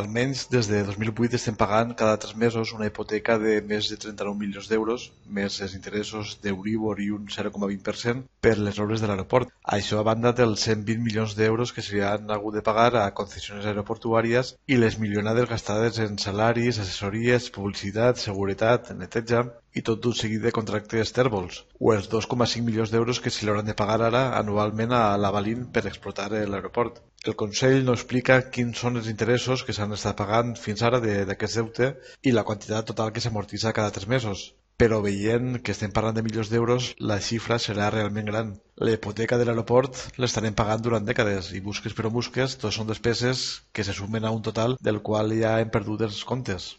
Almenys des de 2008 estem pagant cada tres mesos una hipoteca de més de 39 milions d'euros, més els interessos d'Euribor i un 0,20% per les obres de l'aeroport. Això a banda dels 120 milions d'euros que s'han hagut de pagar a concessions aeroportuàries i les milionades gastades en salaris, assessories, publicitat, seguretat, neteja i tot d'un seguit de contractes tèrbols, o els 2,5 milions d'euros que s'hi hauran de pagar ara anualment a l'Avalín per explotar l'aeroport. El Consell no explica quins són els interessos que s'han estat pagant fins ara d'aquest de, deute i la quantitat total que s'amortitza cada tres mesos. Però veient que estem parlant de milions d'euros, la xifra serà realment gran. L'hipoteca de l'aeroport l'estarem pagant durant dècades i busques però busques, tot són despeses que se sumen a un total del qual ja hem perdut els comptes.